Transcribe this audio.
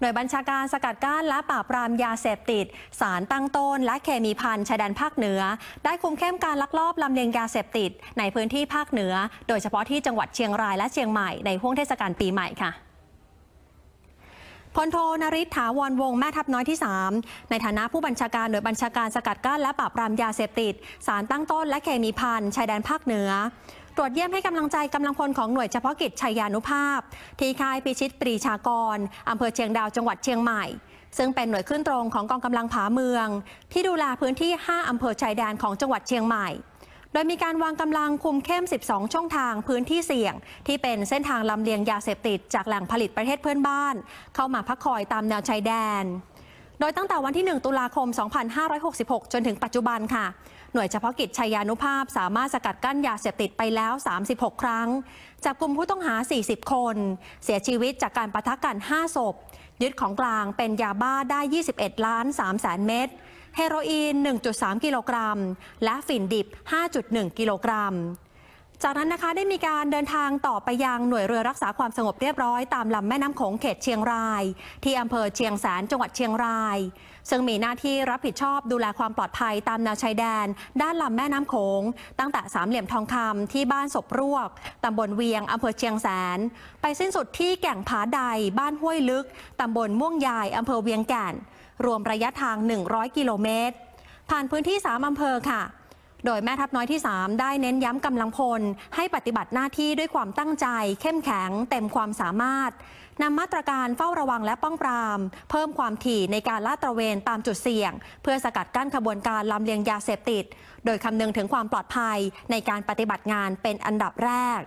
หน่วยบัญชาการสกัดกั้นและปราบปรามยาเสพติด สารตั้งต้นและเคมีพันชายแดนภาคเหนือ ได้คุมเข้มการลักลอบลำเลียงยาเสพติดในพื้นที่ภาคเหนือ โดยเฉพาะที่จังหวัดเชียงรายและเชียงใหม่ในห่วงเทศกาลปีใหม่ค่ะพลโทนริศถาวรวงแม่ทัพน้อยที่ 3 ในฐานะผู้บัญชาการหน่วยบัญชาการสกัดกั้นและปราบปรามยาเสพติดสารตั้งต้นและเคมีพันชายแดนภาคเหนือตรวจเยี่ยมให้กำลังใจกำลังพลของหน่วยเฉพาะกิจชัยยานุภาพ ที่ค่ายพิชิตปรีชากรอำเภอเชียงดาวจังหวัดเชียงใหม่ ซึ่งเป็นหน่วยขึ้นตรงของกองกำลังผาเมือง ที่ดูแลพื้นที่ 5อำเภอชายแดนของจังหวัดเชียงใหม่ โดยมีการวางกำลังคุมเข้ม 12 ช่องทางพื้นที่เสี่ยง ที่เป็นเส้นทางลำเลียงยาเสพติดจากแหล่งผลิตประเทศเพื่อนบ้าน เข้ามาพักคอยตามแนวชายแดนโดยตั้งแต่วันที่ 1 ตุลาคม 2566 จนถึงปัจจุบันค่ะ หน่วยเฉพาะกิจชายานุภาพสามารถสกัดกั้นยาเสพติดไปแล้ว 36 ครั้งจับกลุ่มผู้ต้องหา 40 คน เสียชีวิตจากการประทะกัน5ศพ ยึดของกลางเป็นยาบ้าได้ 21 ล้าน3แสนเม็ดเฮโรอีน 1.3 กิโลกรัม และฝิ่นดิบ 5.1 กิโลกรัมจากนั้นนะคะได้มีการเดินทางต่อไปยังหน่วยเรือรักษาความสงบเรียบร้อย ตามลำแม่น้ำโขงเขตเชียงราย ที่อำเภอเชียงแสนจังหวัดเชียงราย ซึ่งมีหน้าที่รับผิดชอบดูแลความปลอดภัยตามแนวชายแดน ด้านลำแม่น้ำโขงตั้งแต่สามเหลี่ยมทองคำที่บ้านศพรวกตำบลเวียงอำเภอเชียงแสน ไปสิ้นสุดที่แก่งผาใด บ้านห้วยลึกตำบลม่วงยายอำเภอเวียงแก่นรวมระยะทาง 100กิโลเมตรผ่านพื้นที่3อำเภอค่ะโดยแม่ทัพน้อยที่ 3 ได้เน้นย้ำกำลังพล ให้ปฏิบัติหน้าที่ด้วยความตั้งใจ เข้มแข็งเต็มความสามารถ นำมาตรการเฝ้าระวังและป้องปราม เพิ่มความถี่ในการลาดตระเวนตามจุดเสี่ยง เพื่อสกัดกั้นขบวนการลำเลียงยาเสพติด โดยคำนึงถึงความปลอดภัยในการปฏิบัติงานเป็นอันดับแรก